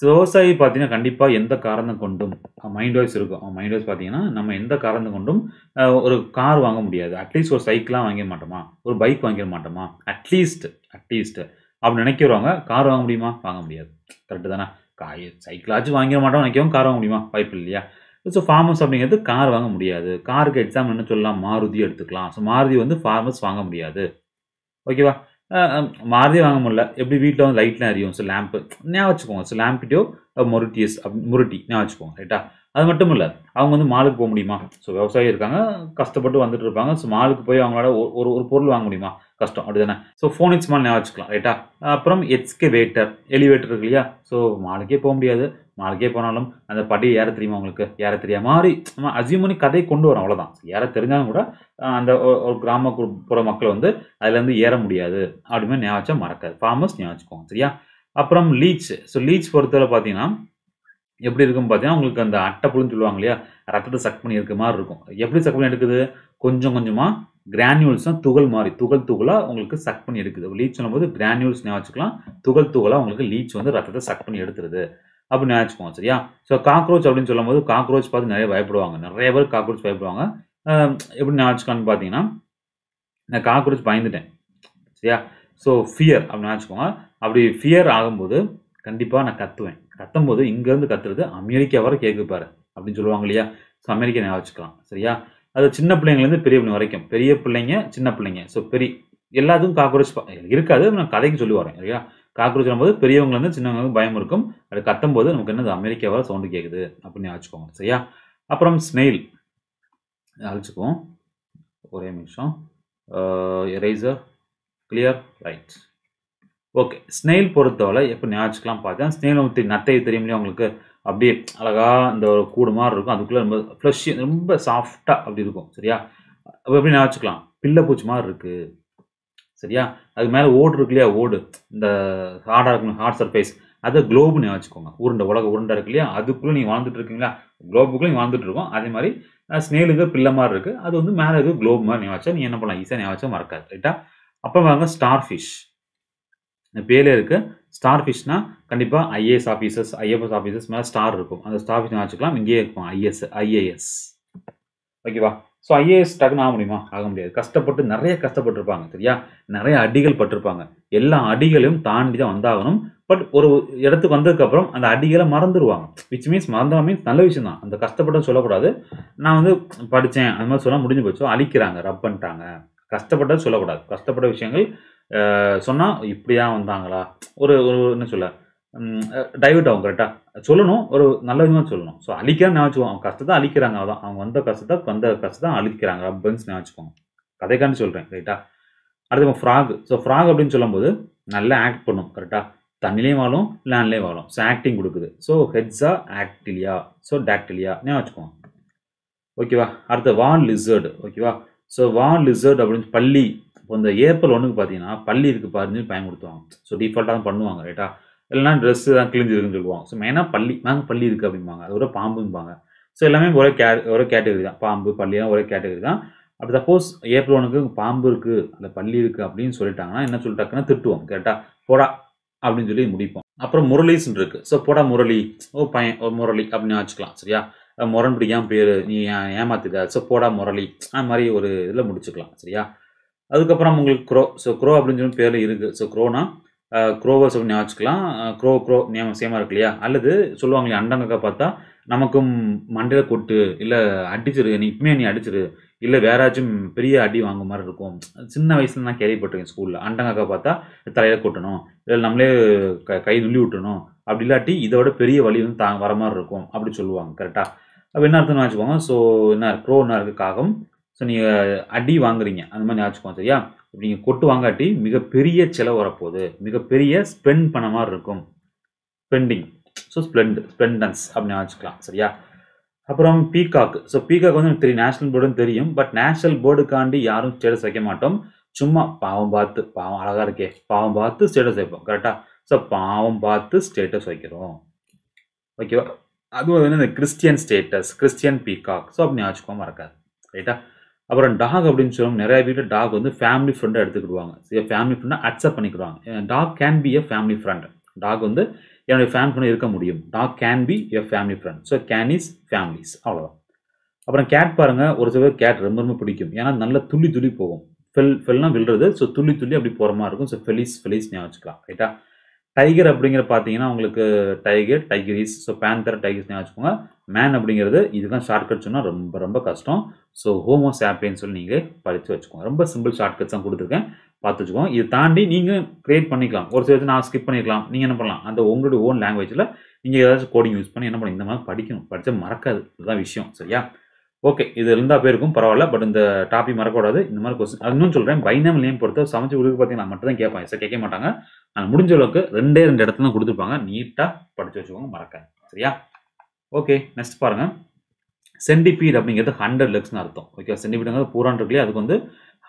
விவசாயி பார்த்தீங்கன்னா கண்டிப்பாக எந்த காரணம் கொண்டும் மைண்ட் வாய்ஸ் இருக்கும் அவன் மைண்ட் வாய்ஸ் பார்த்தீங்கன்னா நம்ம எந்த காரணம் கொண்டும் ஒரு கார் வாங்க முடியாது அட்லீஸ்ட் ஒரு சைக்கிளாக வாங்கிட மாட்டோமா ஒரு பைக் வாங்கிட மாட்டோமா அட்லீஸ்ட் அட்லீஸ்ட் அப்படி நினைக்கிறவங்க கார் வாங்க முடியுமா வாங்க முடியாது கரெக்டு தானே காய் சைக்கிளாச்சும் வாங்கிட மாட்டோம் நினைக்கவும் கார் வாங்க முடியுமா வாய்ப்பு இல்லையா ஸோ ஃபார்மர்ஸ் அப்படிங்கிறது கார் வாங்க முடியாது காருக்கு எக்ஸாம் என்ன சொல்லலாம் மாருதி எடுத்துக்கலாம் ஸோ மாருதி வந்து ஃபார்மர்ஸ் வாங்க முடியாது ஓகேவா மாறுதே வாங்க முடியல எப்படி வீட்டில் வந்து லைட்லாம் எரியும் ஸோ லேம்ப்பு ஞாபகம் வச்சுக்கோங்க ஸோ லேம்பிட்டியோ முருட்டியஸ் அப் முருட்டி ஞாபகம் வச்சுக்கோங்க ரைட்டா அது மட்டும் இல்லை அவங்க வந்து மாலுக்கு போக முடியுமா ஸோ விவசாயி இருக்காங்க கஷ்டப்பட்டு வந்துட்டு இருப்பாங்க ஸோ மாலுக்கு போய் அவங்களால ஒரு ஒரு பொருள் வாங்க முடியுமா கஷ்டம் அப்படி தானே ஸோ ஃபோனிக்ஸ் மால் ஞாபகம் வச்சுக்கலாம் ரைட்டா அப்புறம் எச்கே வேட்டர் எலிவேட்டர் இருக்கு இல்லையா ஸோ மாலுக்கே போக முடியாது நாளைக்கே போனாலும் அந்த படி ஏற தெரியுமா உங்களுக்கு ஏற தெரியாம மாதிரி நம்ம அசியூம் பண்ணி கதையை கொண்டு வரோம் அவ்வளோதான் ஏற தெரிஞ்சாலும் கூட அந்த ஒரு கிராமப்புற மக்கள் வந்து அதுலேருந்து ஏற முடியாது அப்படின்னு ஞாபகம் மறக்காது ஃபார்மர்ஸ் ஞாபகம் சரியா அப்புறம் லீச் ஸோ லீச் பொறுத்தவரை பார்த்தீங்கன்னா எப்படி இருக்குன்னு பார்த்தீங்கன்னா உங்களுக்கு அந்த அட்டை புழுன்னு சொல்லுவாங்க இல்லையா ரத்தத்தை சக் பண்ணி இருக்க மாதிரி இருக்கும் எப்படி சக் பண்ணி எடுக்குது கொஞ்சம் கொஞ்சமாக கிரானியூல்ஸ்னால் துகள் மாதிரி துகள் துகளாக உங்களுக்கு சக் பண்ணி எடுக்குது லீச் சொல்லும்போது கிரானியூல்ஸ் வச்சுக்கலாம் துகள் துகளாக உங்களுக்கு லீச் வந்து ரத்தத்தை சக் பண்ணி எடுத்துருது அப்படின்னு நினச்சிக்குவோம் சரியா ஸோ காக்ரோச் அப்படின்னு சொல்லும் போது காக்ரோச் பார்த்து நிறைய பயப்படுவாங்க நிறைய பேர் காக்ரோச் பயப்படுவாங்க எப்படி நினச்சிக்கான்னு பார்த்தீங்கன்னா நான் காக்ரோச் பயந்துட்டேன் சரியா ஸோ ஃபியர் அப்படின்னு நினச்சிக்கோங்க அப்படி ஃபியர் ஆகும்போது கண்டிப்பாக நான் கத்துவேன் கத்தும் போது இங்கேருந்து கத்துறது அமெரிக்கா வரை கேட்குப்பாரு அப்படின்னு சொல்லுவாங்க இல்லையா ஸோ அமெரிக்கா நான் வச்சுக்கலாம் சரியா அது சின்ன பிள்ளைங்கலேருந்து பெரிய பிள்ளை வரைக்கும் பெரிய பிள்ளைங்க சின்ன பிள்ளைங்க ஸோ பெரிய எல்லாத்துக்கும் காக்ரோச் இருக்காது நான் கதைக்கு சொல்லி வரேன் சரியா காக்ரோச் போது பெரியவங்கலேருந்து சின்னவங்க பயம் இருக்கும் அது கத்தும் போது நமக்கு என்னது அமெரிக்காவில் சவுண்டு கேட்குது அப்படின்னு ஆச்சுக்கோங்க சரியா அப்புறம் ஸ்னெயில் அழைச்சிக்குவோம் ஒரே நிமிஷம் eraser clear right okay snail பொறுத்தவரை எப்போ ஞாபகம் பார்த்தா ஸ்னெயில் ஊற்றி நத்தை தெரியும் உங்களுக்கு அப்படியே அழகாக அந்த ஒரு கூடு மாதிரி இருக்கும் அதுக்குள்ளே ரொம்ப ஃப்ளஷ் ரொம்ப சாஃப்டாக அப்படி இருக்கும் சரியா அப்போ எப்படி ஞாபகம் பிள்ளை பூச்சி மாதிரி இருக்குது சரியா அதுக்கு மேலே ஓடு இருக்கு இல்லையா ஓடு இந்த ஹார்டாக இருக்கணும் ஹார்ட் சர்ஃபேஸ் அதை குளோப்னு வச்சுக்கோங்க உருண்டை உலக உருண்டை இருக்கு இல்லையா அதுக்குள்ளே நீங்கள் வாழ்ந்துட்டு இருக்கீங்களா குளோபுக்குள்ளே நீங்கள் வாழ்ந்துட்டு இருக்கோம் அதே மாதிரி ஸ்னேலுக்கு பிள்ளை மாதிரி இருக்குது அது வந்து மேலே இருக்குது குளோப் மாதிரி நீ வச்சா நீ என்ன பண்ணலாம் ஈஸியாக நீ வச்சா மறக்காது ரைட்டா அப்புறம் வாங்க ஸ்டார் ஃபிஷ் இந்த பேரே இருக்குது ஸ்டார் ஃபிஷ்னா கண்டிப்பாக ஐஏஎஸ் ஆஃபீஸர்ஸ் ஐஎஃப்எஸ் ஆஃபீஸர்ஸ் மேலே ஸ்டார் இருக்கும் அந்த ஸ்டார் ஃபிஷ் வச்சுக்கலாம் இங்கேயே இருக்கும் ஐஎஸ் ஐஏஎஸ் ஓகேவா ஸோ ஐஏஎஸ் டக்குன்னு ஆக முடியுமா ஆக முடியாது கஷ்டப்பட்டு நிறைய கஷ்டப்பட்டிருப்பாங்க சரியா நிறைய அடிகள் பட்டிருப்பாங்க எல்லா அடிகளையும் தாண்டி தான் வந்தாகணும் பட் ஒரு இடத்துக்கு வந்ததுக்கப்புறம் அந்த அடிகளை மறந்துடுவாங்க விச் மீன்ஸ் மறந்தவா மீன்ஸ் நல்ல விஷயம் தான் அந்த கஷ்டப்பட்டு சொல்லக்கூடாது நான் வந்து படித்தேன் அந்த மாதிரி சொன்னால் முடிஞ்சு போச்சோ அழிக்கிறாங்க ரப் பண்ணிட்டாங்க கஷ்டப்பட்டது சொல்லக்கூடாது கஷ்டப்பட்ட விஷயங்கள் சொன்னால் இப்படியா வந்தாங்களா ஒரு ஒரு என்ன சொல்ல டைவெர்ட் ஆகும் கரெக்டாக சொல்லணும் ஒரு நல்ல விதமாக சொல்லணும் ஸோ அழிக்கிறான்னு நினச்சிக்குவோம் அவங்க கஷ்டத்தை அழிக்கிறாங்க அதான் அவங்க வந்த கஷ்டத்தை வந்த கஷ்டத்தை அழிக்கிறாங்க அப்படின்னு நினச்சிக்கோங்க கதைக்கான்னு சொல்கிறேன் ரைட்டா அடுத்து ஃப்ராக் ஸோ ஃப்ராக் அப்படின்னு சொல்லும்போது நல்லா ஆக்ட் பண்ணும் கரெக்டாக தண்ணிலையும் வாழும் லேண்ட்லேயும் வாழும் ஸோ ஆக்டிங் கொடுக்குது ஸோ ஹெட்ஸா ஆக்டிலியா ஸோ டாக்டிலியா வச்சுக்கோங்க ஓகேவா அடுத்த வான் லிசர்ட் ஓகேவா ஸோ வான் லிசர்ட் அப்படின்னு பள்ளி இப்போ இந்த ஏப்ரல் ஒன்றுக்கு பார்த்தீங்கன்னா பள்ளி இருக்கு பாருன்னு பயன்படுத்துவாங்க ஸோ டிஃபால்ட்டாக தான் பண்ணுவாங்க ரைட்டா இல்லைனா ட்ரெஸ்ஸு தான் கிழிஞ்சிருக்குன்னு சொல்லுவாங்க ஸோ மெயினாக பள்ளி மேம் பள்ளி இருக்குது அப்படிம்பாங்க அது ஒரு பாம்பும்பாங்க ஸோ எல்லாமே ஒரே கே ஒரே கேட்டகரி தான் பாம்பு பள்ளியெல்லாம் ஒரே கேட்டகரி தான் அப்படி சப்போஸ் ஏப்ரல் ஒனுக்கு பாம்பு இருக்குது அந்த பள்ளி இருக்குது அப்படின்னு சொல்லிட்டாங்கன்னா என்ன சொல்லிட்டாக்குன்னா திட்டுவோம் கேட்டால் போடா அப்படின்னு சொல்லி முடிப்போம் அப்புறம் முரளிஸ்ன்னு இருக்குது ஸோ போடா முரளி ஓ பையன் ஓ முரளி அப்படின்னு வச்சுக்கலாம் சரியா முரண் பிடிக்காம பேர் நீ ஏமாத்திட்ட ஸோ போடா முரளி அந்த மாதிரி ஒரு இதில் முடிச்சுக்கலாம் சரியா அதுக்கப்புறம் உங்களுக்கு க்ரோ ஸோ க்ரோ அப்படின்னு சொல்லி பேரில் இருக்குது ஸோ க்ரோனா க்ரோவர்ஸ் அப்படின்னு வச்சுக்கலாம் குரோ குரோ நேம் சேமாக இருக்கு இல்லையா அல்லது சொல்லுவாங்களே அண்டங்கக்கா பார்த்தா நமக்கும் மண்டையில் கொட்டு இல்லை அடிச்சிரு நீ இப்பமே நீ அடிச்சிரு இல்லை வேறாச்சும் பெரிய அடி வாங்க மாதிரி இருக்கும் சின்ன வயசுல நான் கேள்விப்பட்டிருக்கேன் ஸ்கூலில் அண்டங்கக்கா பார்த்தா தலையில் கொட்டணும் இல்லை நம்மளே க கை நுள்ளி விட்டணும் அப்படி இல்லாட்டி இதோட பெரிய வழி வந்து தா வர மாதிரி இருக்கும் அப்படி சொல்லுவாங்க கரெக்டாக அப்போ என்ன அர்த்தம்னு வச்சுக்கோங்க ஸோ என்ன என்ன இருக்குது காகம் ஸோ நீங்கள் அடி வாங்குறீங்க அந்த மாதிரி ஞாபகம் சரியா நீங்கள் கொட்டு வாங்காட்டி மிகப்பெரிய செலவு வரப்போகுது மிகப்பெரிய ஸ்பெண்ட் பண்ண மாதிரி இருக்கும் ஸ்பெண்டிங் ஸோ ஸ்பெண்ட் ஸ்பெண்டன்ஸ் அப்படின்னு வச்சுக்கலாம் சரியா அப்புறம் பீகாக் ஸோ பீகாக் வந்து எனக்கு தெரியும் நேஷனல் போர்டுன்னு தெரியும் பட் நேஷனல் போர்டுக்காண்டி யாரும் ஸ்டேட்டஸ் வைக்க மாட்டோம் சும்மா பாவம் பார்த்து பாவம் அழகாக இருக்கே பாவம் பார்த்து ஸ்டேட்டஸ் வைப்போம் கரெக்டாக ஸோ பாவம் பார்த்து ஸ்டேட்டஸ் வைக்கிறோம் ஓகேவா அது வந்து இந்த Christian status Christian peacock so அப்படி ஆச்சுக்கோ மறக்காது ரைட்டா அப்புறம் டாக் அப்படின்னு சொல்லுவாங்க நிறைய வீட்டில் டாக் வந்து ஃபேமிலி ஃப்ரெண்டாக எடுத்துக்கிடுவாங்க சரி ஃபேமிலி ஃப்ரெண்டாக அக்செப்ட் பண்ணிக்கிடுவாங்க dog can be a family friend dog வந்து என்னுடைய ஃபேமிலி ஃப்ரெண்ட் இருக்க முடியும் dog can be a family friend so canis familiaris அவ்வளோதான் அப்புறம் கேட் பாருங்கள் ஒரு சில கேட் ரொம்ப ரொம்ப பிடிக்கும் ஏன்னா நல்லா துள்ளி துள்ளி போகும் ஃபெல் ஃபெல்லாம் விழுறது ஸோ துள்ளி துள்ளி அப்படி போகிற மாதிரி இருக்கும் ஸோ ஃபெலிஸ் ஃபெலிஸ் ஞாபகம் வச்சுக்கலாம் ரைட்டா டைகர் அப்படிங்கிற பார்த்தீங்கன்னா உங்களுக்கு tiger tigris so panthera tigris வச்சுக்கோங்க மேன் அப்படிங்கிறது இதுதான் ஷார்ட்கட் சொன்னால் ரொம்ப ரொம்ப கஷ்டம் ஸோ ஹோமோ சாப்பியன்னு சொல்லி நீங்கள் படித்து வச்சுக்கோங்க ரொம்ப சிம்பிள் ஷார்ட்கட்ஸ் தான் கொடுத்துருக்கேன் பார்த்து வச்சுக்கோங்க இது தாண்டி நீங்கள் க்ரியேட் பண்ணிக்கலாம் ஒரு சில நான் ஸ்கிப் பண்ணிக்கலாம் நீங்கள் என்ன பண்ணலாம் அந்த உங்களுடைய ஓன் லாங்குவேஜில் நீங்கள் ஏதாச்சும் கோடிங் யூஸ் பண்ணி என்ன பண்ணி இந்த மாதிரி படிக்கணும் படித்தா மறக்காது இதுதான் விஷயம் சரியா ஓகே இது இருந்தால் பேருக்கும் பரவாயில்ல பட் இந்த டாபிக் மறக்கக்கூடாது இந்த மாதிரி கொஸ்டின் இன்னும் சொல்கிறேன் பைனாமல் நேம் பொறுத்த சமைச்சு கொடுக்க பார்த்தீங்கன்னா மட்டும் தான் கேட்பாங்க சார் கேட்க மாட்டாங்க நான் முடிஞ்ச அளவுக்கு ரெண்டே ரெண்டு இடத்துல தான் கொடுத்துருப்பாங்க நீட்டாக படித்து வச்சுக்கோங்க மறக்க சரியா ஓகே நெக்ஸ்ட் பாருங்கள் சென்டிபீட் அப்படிங்கிறது ஹண்ட்ரட் லெக்ஸ்னு அர்த்தம் ஓகே சென்டிபீடுங்கிறது பூரான் இருக்கு அதுக்கு வந்து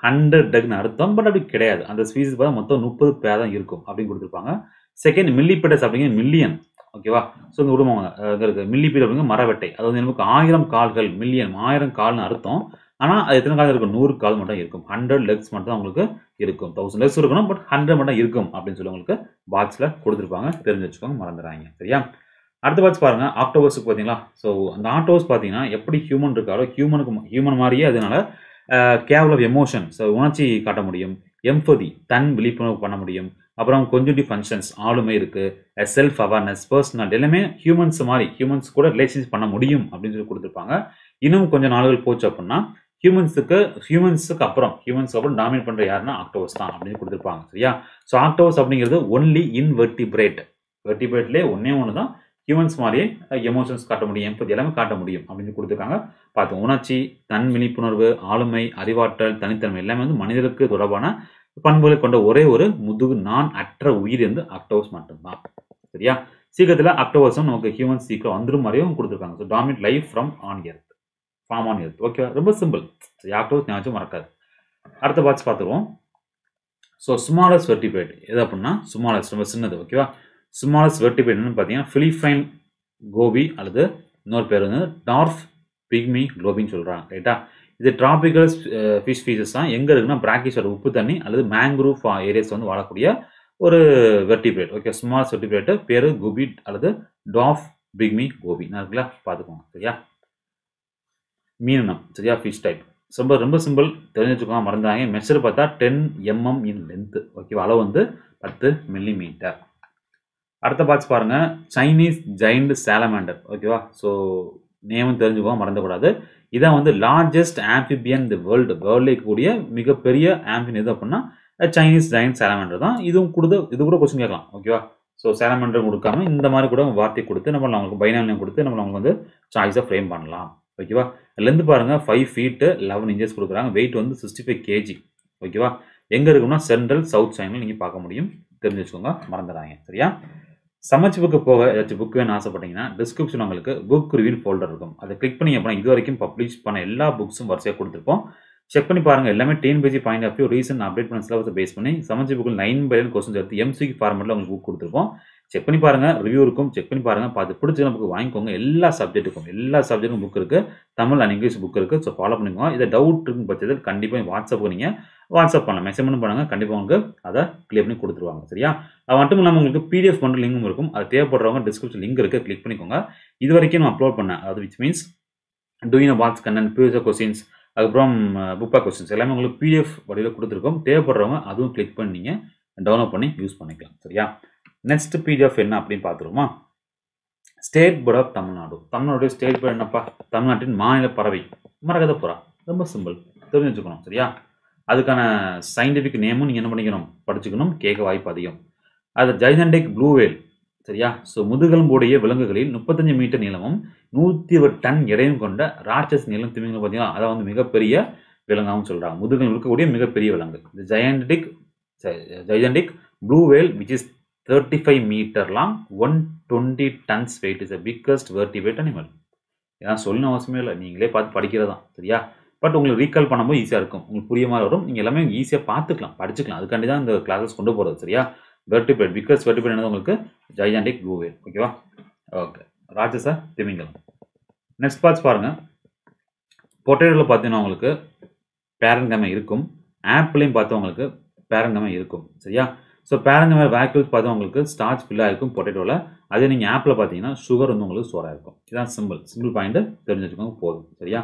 ஹண்ட்ரட் டெக்னு அர்த்தம் பட் அப்படி கிடையாது அந்த ஸ்பீசிஸ் பார்த்தா மொத்தம் முப்பது பேர் தான் இருக்கும் அப்படின்னு கொடுத்துருப்பாங்க செகண்ட் மில்லிபெடஸ் அப்படிங்கிற மில்லியன் ஓகேவா ஸோ இங்கே விடுவாங்க இருக்குது மில்லிபீட் அப்படிங்கிற மரவெட்டை அது வந்து நமக்கு ஆயிரம் கால்கள் மில்லியன் ஆயிரம் கால்னு அர்த்தம் ஆனால் அது எத்தனை கால் இருக்கும் நூறு கால் மட்டும் இருக்கும் ஹண்ட்ரட் லெக்ஸ் மட்டும் அவங்களுக்கு இருக்கும் தௌசண்ட் லெக்ஸ் இருக்கணும் பட் ஹண்ட்ரட் மட்டும் இருக்கும் அப்படின்னு சொல்லி உங்களுக்கு பாக்ஸில் கொடுத்துருப்பாங்க தெரிஞ்சு வச்சுக்கோங்க மறந்துடுறாங்க சரியா அடுத்த பாட்ஸ் பாருங்க ஆக்டோபஸுக்கு பார்த்தீங்களா ஸோ அந்த ஆக்டோபஸ் பார்த்தீங்கன்னா எப்படி ஹியூமன் இருக்காரோ ஹியூமனுக்கு ஹியூமன் மாதிரியே அதனால கேவல் ஆஃப் எமோஷன் ஸோ உணர்ச்சி காட்ட முடியும் எம்பதி தன் விழிப்புணர்வு பண்ண முடியும் அப்புறம் கொஞ்சிட்டி ஃபங்க்ஷன்ஸ் ஆளுமை இருக்குது செல்ஃப் அவேர்னஸ் பர்சனல் எல்லாமே ஹியூமன்ஸ் மாதிரி ஹியூமன்ஸ் கூட ரிலேஷன்ஸ் பண்ண முடியும் அப்படின்னு சொல்லி கொடுத்துருப்பாங்க இன்னும் கொஞ்சம் நாள்கள் போச்சு அப்படின்னா ஹியூமன்ஸுக்கு ஹியூமன்ஸுக்கு அப்புறம் ஹியூமன்ஸ்க்கு அப்புறம் டாமினேட் பண்ணுற யாருன்னா ஆக்டோவஸ் தான் அப்படின்னு கொடுத்துருப்பாங்க சரியா ஸோ ஆக்டோவஸ் அப்படிங்கிறது ஒன்லி இன்வெர்டிபிரேட் வெர்டிபிரேட்லேயே ஒன்றே ஒன்று தான் ஹியூமன்ஸ் மாதிரியே எமோஷன்ஸ் காட்ட முடியும் எம்பத்தி எல்லாமே காட்ட முடியும் அப்படின்னு கொடுத்துருக்காங்க பார்த்து உணர்ச்சி தன் விழிப்புணர்வு ஆளுமை அறிவாற்றல் தனித்தன்மை எல்லாமே வந்து மனிதருக்கு தொடர்பான பண்புகளை கொண்ட ஒரே ஒரு முதுகு நான் அற்ற உயிர் வந்து அக்டோவஸ் மட்டும்தான் சரியா சீக்கிரத்தில் அக்டோவர்ஸும் நமக்கு ஹியூமன் சீக்கிரம் வந்துடும் மாதிரியும் கொடுத்துருக்காங்க so dominate life from on earth form on earth okay ரொம்ப சிம்பிள் யார்ட்டோ ஞாபகம் மறக்காது அடுத்த பாட்ச் பார்த்துருவோம் ஸோ சுமாலஸ் வெர்டிபேட் எது அப்படின்னா சுமாலஸ் ரொம்ப சின்னது ஓகேவா ஸ்மாலஸ்ட் வெர்டிபேட்னு பார்த்தீங்கன்னா ஃபிலிஃபைன் கோபி அல்லது இன்னொரு பேர் வந்து டார்ஃப் பிக்மி குளோபின்னு சொல்கிறாங்க ரைட்டா இது டிராபிக்கல் ஃபிஷ் ஃபீஸஸ் தான் எங்கே இருக்குன்னா பிராக்கிஷோட உப்பு தண்ணி அல்லது மேங்க்ரூவ் ஏரியாஸ் வந்து வாழக்கூடிய ஒரு வெர்டிபிரேட் ஓகே ஸ்மால் வெர்டிபிரேட்டு பேர் குபி அல்லது டாஃப் பிக்மி கோபி நான் இருக்குல்ல பார்த்துக்கோங்க சரியா மீனம் சரியா ஃபிஷ் டைப் ரொம்ப ரொம்ப சிம்பிள் தெரிஞ்சுக்கோங்க மறந்துடாங்க மெஷர் பார்த்தா டென் எம்எம் இன் லென்த்து ஓகேவா அளவு வந்து பத்து மில்லி மீட்டர் அடுத்த பார்த்து பாருங்கள் சைனீஸ் ஜைண்ட் சேலமேண்டர் ஓகேவா ஸோ நேமும் தெரிஞ்சுக்கோங்க மறந்துக்கூடாது இதான் வந்து லார்ஜஸ்ட் ஆம்பிபியன் தி வேர்ல்டு வேர்ல்டில் இருக்கக்கூடிய மிகப்பெரிய ஆம்பியன் எது அப்படின்னா சைனீஸ் ஜைண்ட் சேலமேண்டர் தான் இதுவும் கொடுத்து இது கூட கொஸ்டின் கேட்கலாம் ஓகேவா ஸோ சேலமேண்டர் கொடுக்காம இந்த மாதிரி கூட வார்த்தை கொடுத்து நம்ம அவங்களுக்கு பைனாமியம் கொடுத்து நம்ம அவங்களுக்கு வந்து சாய்ஸாக ஃப்ரேம் பண்ணலாம் ஓகேவா லென்த் பாருங்கள் ஃபைவ் ஃபீட்டு லெவன் இன்ச்சஸ் கொடுக்குறாங்க வெயிட் வந்து சிக்ஸ்டி ஃபைவ் கேஜி ஓகேவா எங்கே இருக்கும்னா சென்ட்ரல் சவுத் சைனில் நீங்கள் பார்க்க முடியும் தெரிஞ்சு வச்சுக்கோங்க மறந்துடாங்க சரியா சமைச்சு புக்கு போக ஏதாச்சும் புக் வேணும் ஆசைப்பட்டீங்கன்னா டிஸ்கிரிப்ஷன் உங்களுக்கு புக் ரிவியூ ஃபோல்டர் இருக்கும் அதை கிளிக் பண்ணி அப்படின்னா இது வரைக்கும் பப்ளிஷ் பண்ண எல்லா புக்ஸும் வரிசையாக கொடுத்துருப்போம் செக் பண்ணி பாருங்கள் எல்லாமே TNPSC point of view reason update பண்ண சிலபஸை பேஸ் பண்ணி சமைச்சு புக்கில் நைன் பைலன் கொஸ்டின் எடுத்து எம்சிக்கு ஃபார்மெட்டில் உங்களுக்கு புக் கொடுத்துருப்போம் செக் பண்ணி பாருங்கள் ரிவ்யூ இருக்கும் செக் பண்ணி பாருங்கள் பார்த்து பிடிச்சது நமக்கு வாங்கிக்கோங்க எல்லா சப்ஜெக்ட்டுக்கும் எல்லா சப்ஜெக்ட்டும் புக் இருக்குது தமிழ் அண்ட் இங்கிலீஷ் புக் இருக்குது ஸோ ஃபாலோ பண்ணிக்கோங்க இதை டவுட் இருக்கும் பட்சத்தில் கண்டிப்பாக வாட்ஸ்அப்புக்கு நீங்கள் வாட்ஸ்அப் பண்ணலாம் மெசேஜ் பண்ணுங்க கண்டிப்பாக உங்களுக்கு அதை கிளியர் பண்ணி கொடுத்துருவாங்க சரியா அது மட்டும் இல்லாமல் உங்களுக்கு பிடிஎஃப் பண்ணுற லிங்கும் இருக்கும் அது தேவைப்படுறவங்க டிஸ்கிரிப்ஷன் லிங்க் இருக்குது கிளிக் பண்ணிக்கோங்க இது வரைக்கும் நான் அப்லோட் பண்ணேன் அது விச் மீன்ஸ் டூயின் பாக்ஸ் கண்ணன் பியூசர் கொஸ்டின்ஸ் அதுக்கப்புறம் புக்பா uh, கொஸ்டின்ஸ் எல்லாமே உங்களுக்கு பிடிஎஃப் வடிவில் கொடுத்துருக்கோம் தேவைப்படுறவங்க அதுவும் கிளிக் பண்ணி நீங்கள் டவுன்லோட் பண்ணி யூஸ் பண்ணிக்கலாம் சரியா நெக்ஸ்ட் பிடிஎஃப் என்ன அப்படின்னு பார்த்துருவோமா state board of Tamil Nadu Tamil Nadu state board என்னப்பா தமிழ்நாட்டின் மாநில பறவை மரகதபுரா ரொம்ப சிம்பிள் தெரிஞ்சுக்கணும் வச்சுக்கணும் சரியா அதுக்கான சயின்டிஃபிக் நேமும் நீங்கள் என்ன பண்ணிக்கணும் படிச்சுக்கணும் கேட்க வாய்ப்பு அதிகம் அது ஜைதண்டிக் ப்ளூவேல் சரியா ஸோ முதுகெலும்புடைய விலங்குகளில் முப்பத்தஞ்சு மீட்டர் நீளமும் நூற்றி ஒரு டன் எடையும் கொண்ட ராட்சஸ் நீளம் திமிங்கலம் பார்த்தீங்கன்னா அதை வந்து மிகப்பெரிய விலங்காகவும் சொல்கிறாங்க முதுகெலும்பு இருக்கக்கூடிய மிகப்பெரிய விலங்கு gigantic gigantic blue whale which is thirty 35 meter one 120 tons weight is the biggest vertebrate animal. இதெல்லாம் சொல்லணும் அவசியமே இல்லை நீங்களே பார்த்து படிக்கிறதா சரியா பட் உங்களுக்கு ரீகால் பண்ணும்போது ஈஸியாக இருக்கும் உங்களுக்கு புரிய மாதிரி வரும் நீங்கள் எல்லாமே ஈஸியாக பார்த்துக்கலாம் படிச்சுக்கலாம் அதுக்காண்டி தான் இந்த கிளாஸஸ் கொண்டு போகிறது சரியா வெர்டிபிரேட் பிகாஸ் வெர்டிபிரேட் என்னது உங்களுக்கு ஜைஜாண்டிக் ப்ளூவேல் ஓகேவா ஓகே ராஜசா திமிங்கலம் நெக்ஸ்ட் பார்த்து பாருங்கள் பொட்டேட்டோவில் பார்த்தீங்கன்னா உங்களுக்கு பேரங்கமை இருக்கும் ஆப்பிளையும் பார்த்தா உங்களுக்கு பேரங்கமை இருக்கும் சரியா ஸோ பேரண்ட் மாதிரி வேக்யூல்ஸ் பார்த்தா உங்களுக்கு ஸ்டார்ச் ஃபில்லாக இருக்கும் பொட்டேட்டோவில் அதே நீங்கள் ஆப்பில் பார்த்தீங்கன்னா சுகர் வந்து உங்களுக்கு சோராக இருக்கும் இதான் சிம்பிள் சிம்பிள் பாயிண்ட்டு தெரிஞ்சு வச்சுக்கோங்க போதும் சரியா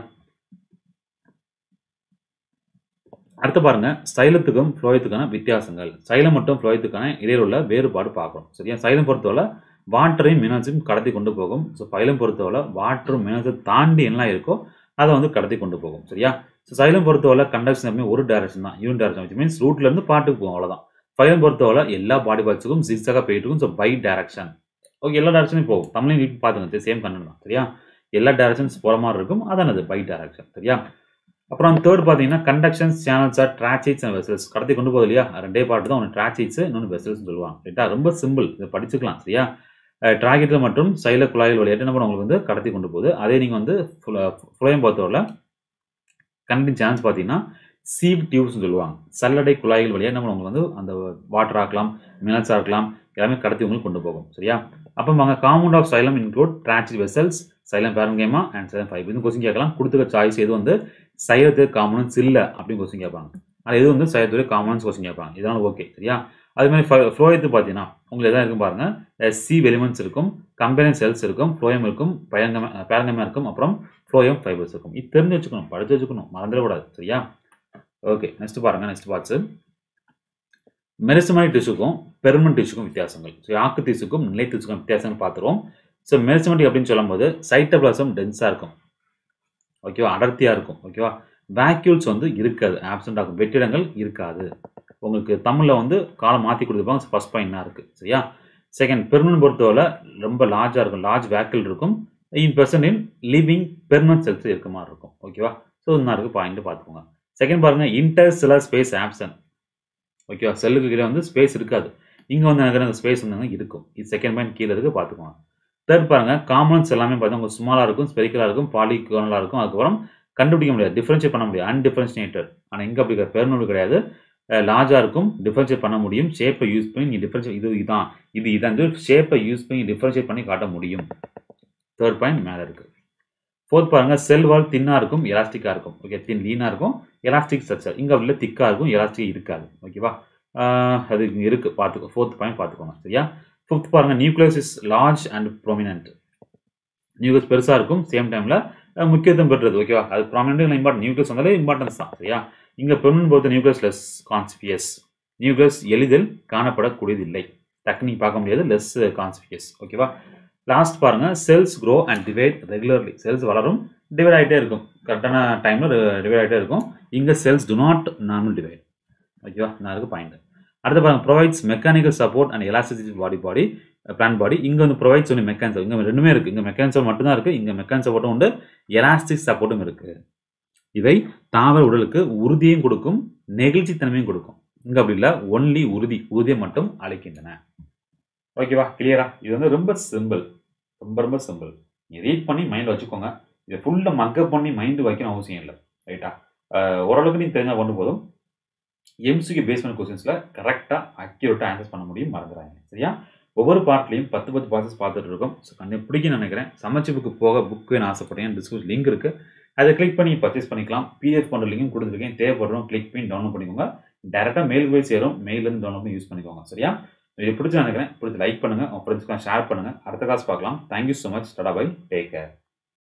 அடுத்து பாருங்கள் சைலத்துக்கும் ஃப்ளோயத்துக்கான வித்தியாசங்கள் சைலம் மற்றும் ஃப்ளோயத்துக்கான இடையில உள்ள வேறுபாடு பார்க்குறோம் சரியா சைலம் பொறுத்தவரை வாட்டரையும் மினர்ஸையும் கடத்தி கொண்டு போகும் ஸோ சைலம் பொறுத்தவரை வாட்டரும் மினர்ஸை தாண்டி என்ன இருக்கோ அதை வந்து கடத்தி கொண்டு போகும் சரியா ஸோ சைலம் பொறுத்தவரை கண்டக்ஷன் எப்பவுமே ஒரு டேரக்ஷன் தான் யூனிட் டேரக்ஷன் மீன்ஸ் ரூட்லேருந்து பாட்டுக்கு போகும் அவ்வளோதான் ஃபைனல் பொறுத்தவரை எல்லா பாடி பார்ட்ஸுக்கும் சிக்ஸாக போயிட்டு இருக்கும் ஸோ பை டேரக்ஷன் ஓகே எல்லா டேரக்ஷனும் போகும் தமிழையும் வீட்டு பார்த்துங்க சேம் கண்ணன் தான் சரியா எல்லா டேரக்ஷன்ஸ் போகிற மாதிரி இருக்கும் அதான் அது பை டேரக்ஷன் சரியா அப்புறம் தேர்ட் பார்த்தீங்கன்னா conductions channels are tracheids and vessels கடத்தி கொண்டு போகுது இல்லையா ரெண்டே பாட்டு தான் ஒன்று ட்ராச்சைட்ஸ் இன்னொன்று வெசல்ஸ் சொல்லுவாங்க ரைட்டா ரொம்ப சிம்பிள் இதை படிச்சுக்கலாம் சரியா ட்ராக்கெட்டில் மற்றும் சைல குழாயில் வழி என்ன உங்களுக்கு வந்து கடத்தி கொண்டு போகுது அதே நீங்கள் வந்து ஃபுலையும் பார்த்தவரில் கண்டின் சேனல்ஸ் பார்த்தீங்கன்னா சீவ் டியூப்ஸ்னு சொல்லுவாங்க சல்லடை குழாய்கள் வழியாக நம்ம உங்களுக்கு வந்து அந்த வாட்டர் இருக்கலாம் மினல்ஸ் இருக்கலாம் எல்லாமே கடத்தி உங்களுக்கு கொண்டு போகும் சரியா அப்போ வாங்க காமௌண்ட் of xylem include transit vessels xylem பேரங்கேமா அண்ட் சைலம் ஃபைவ் இது கொஸ்டின் கேட்கலாம் கொடுத்துக்க சாய்ஸ் எது வந்து சைலத்து காமனன்ஸ் இல்லை அப்படின்னு கொஸ்டின் கேட்பாங்க ஆனால் எது வந்து சைலத்துடைய காமனன்ஸ் கொஸ்டின் கேட்பாங்க இதனால ஓகே சரியா அது மாதிரி ஃப்ளோயத்து பார்த்தீங்கன்னா உங்களுக்கு எதாவது இருக்கும் பாருங்கள் சி எலிமெண்ட்ஸ் இருக்கும் கம்பெனி செல்ஸ் இருக்கும் ஃப்ளோயம் இருக்கும் பயங்கம பேரங்கமா இருக்கும் அப்புறம் ஃப்ளோயம் ஃபைபர்ஸ் இருக்கும் இது தெரிஞ்சு வச்சுக்கணும் படிச்சு வச்சுக்கணும் மறந்துடக்கூடாது சரியா ஓகே நெக்ஸ்ட் பாருங்கள் நெக்ஸ்ட் பார்த்து மெரிசமனி டிஷுக்கும் பெருமன் டிஷுக்கும் வித்தியாசங்கள் ஸோ யாக்கு திசுக்கும் நிலை திசுக்கும் வித்தியாசங்கள் பார்த்துருவோம் ஸோ மெரிசமெண்டி அப்படின்னு சொல்லும்போது சைட்டபிளாசம் டென்ஸாக இருக்கும் ஓகேவா அடர்த்தியாக இருக்கும் ஓகேவா வேக்யூல்ஸ் வந்து இருக்காது ஆப்சண்ட் ஆகும் வெற்றிடங்கள் இருக்காது உங்களுக்கு தமிழில் வந்து காலம் மாற்றி கொடுத்துருப்பாங்க ஃபஸ்ட் பாயிண்ட்னா இருக்குது சரியா செகண்ட் பெர்மனன் பொறுத்தவரை ரொம்ப லார்ஜாக இருக்கும் லார்ஜ் வேக்யூல் இருக்கும் இன் இன் லிவிங் பெர்மன் செல்ஸ் இருக்க மாதிரி இருக்கும் ஓகேவா ஸோ இந்த இருக்குது பாயிண்ட்டு பார்த்துக்கோங்க செகண்ட் பாருங்கள் இன்டர் சிலர் ஸ்பேஸ் ஆப்ஷன் ஓகேவா செல்லுக்கு கீழே வந்து ஸ்பேஸ் இருக்காது இங்கே வந்து எனக்கு அந்த ஸ்பேஸ் வந்து இருக்கும் இது செகண்ட் பாயிண்ட் கீழே இருக்குது பார்த்துக்கோங்க தேர்ட் பாருங்க காமன்ஸ் எல்லாமே பார்த்தா உங்களுக்கு இருக்கும் ஸ்பெரிக்கலாக இருக்கும் பாலிகோனலா இருக்கும் அதுக்கப்புறம் கண்டுபிடிக்க முடியாது டிஃபரன்ஷியட் பண்ண முடியாது அன்டிஃபரன்ஷியேட்டட் ஆனால் இங்கே அப்படி பெருநூல் கிடையாது லார்ஜாக இருக்கும் டிஃப்ரென்ஷியேட் பண்ண முடியும் ஷேப்பை யூஸ் பண்ணி நீ டிஃப்ரென்ஷியேட் இது இதுதான் இது இதான் ஷேப்பை யூஸ் பண்ணி டிஃபரன்ஷியேட் பண்ணி காட்ட முடியும் தேர்ட் பாயிண்ட் மேலே இருக்குது ஃபோர்த் பாருங்கள் செல் வால் தின்னாக இருக்கும் எலாஸ்டிக்காக இருக்கும் ஓகே தின் லீனாக இருக்கும் எலாஸ்டிக் ஸ்ட்ரக்சர் இங்கே உள்ள திக்காக இருக்கும் எலாஸ்டிக் இருக்காது ஓகேவா அது இங்கே இருக்குது பார்த்துக்கோ ஃபோர்த் பாயிண்ட் பார்த்துக்கோங்க சரியா ஃபிஃப்த் பாருங்கள் nucleus is large and prominent nucleus பெருசாக இருக்கும் சேம் டைமில் முக்கியத்துவம் பெற்றது ஓகேவா அது ப்ராமினெண்ட் இல்லை இம்பார்ட்டன் நியூக்ளியஸ் வந்தாலே இம்பார்ட்டன்ஸ் தான் சரியா இங்கே பெருமன் பொறுத்த நியூக்ளியஸ் லெஸ் கான்சிபியஸ் நியூக்ளியஸ் எளிதில் காணப்படக்கூடியதில்லை டக்குனி பார்க்க முடியாது லெஸ் கான்சிபியஸ் ஓகேவா லாஸ்ட் பாருங்கள் cells grow and divide regularly cells வளரும் டிவைட் ஆகிட்டே இருக்கும் கரெக்டான டைமில் டிவைட் ஆகிட்டே இருக்கும் இங்கே cells do not normal divide ஓகேவா நான் இருக்குது பாயிண்ட் அடுத்து பாருங்கள் provides mechanical support and elasticity body body plan body இங்கே வந்து ப்ரொவைட்ஸ் ஒன்று மெக்கானிக்கல் இங்கே ரெண்டுமே இருக்குது இங்கே மெக்கானிக்கல் மட்டும்தான் இருக்குது இங்கே மெக்கானிக் சப்போர்ட்டும் உண்டு எலாஸ்டிக் சப்போர்ட்டும் இருக்குது இவை தாவர உடலுக்கு உறுதியும் கொடுக்கும் நெகிழ்ச்சித்தன்மையும் கொடுக்கும் இங்கே அப்படி இல்லை ஒன்லி உறுதி உறுதியை மட்டும் அழைக்கின்றன ஓகேவா கிளியரா இது வந்து ரொம்ப சிம்பிள் ரொம்ப ரொம்ப சிம்பிள் நீங்கள் ரீட் பண்ணி மைண்டில் வச்சுக்கோங்க இதை ஃபுல்லாக மக்கப் பண்ணி மைண்டு வைக்கணும் அவசியம் இல்லை ரைட்டா ஓரளவுக்கு நீங்கள் தெரிஞ்சால் பண்ணும் போதும் எம்சிக்கு பேஸ் பண்ண கொஸ்டின்ஸில் கரெக்டாக அக்யூரேட்டாக ஆன்சர்ஸ் பண்ண முடியும் மறந்துடாங்க சரியா ஒவ்வொரு பார்ட்லையும் பத்து பத்து பாசஸ் பார்த்துட்டு இருக்கோம் ஸோ கண்டிப்பாக பிடிக்குன்னு நினைக்கிறேன் சமைச்சு புக்கு போக நான் ஆசைப்பட்டேன் டிஸ்கவுண்ட் லிங்க் இருக்குது அதை கிளிக் பண்ணி பர்ச்சேஸ் பண்ணிக்கலாம் பிடிஎஃப் பண்ணுற லிங்கும் கொடுத்துருக்கேன் தேவைப்படுறோம் கிளிக் பண்ணி டவுன்லோட் பண்ணிக்கோங்க டேரெக்டாக மெயில் போய் சேரும் மெயிலேருந்து டவுன்லோட் பண்ணி யூஸ் பண்ணிக்கோங்க சரியா இது பிடிச்சி நினைக்கிறேன் பிடிச்சி லைக் பண்ணுங்கள் உங்கள் ஃப்ரெண்ட்ஸ்க்கு ஷேர் பண்ணுங்கள் அடுத்த காசு பார்க்கலாம் thank you so much tata bye take care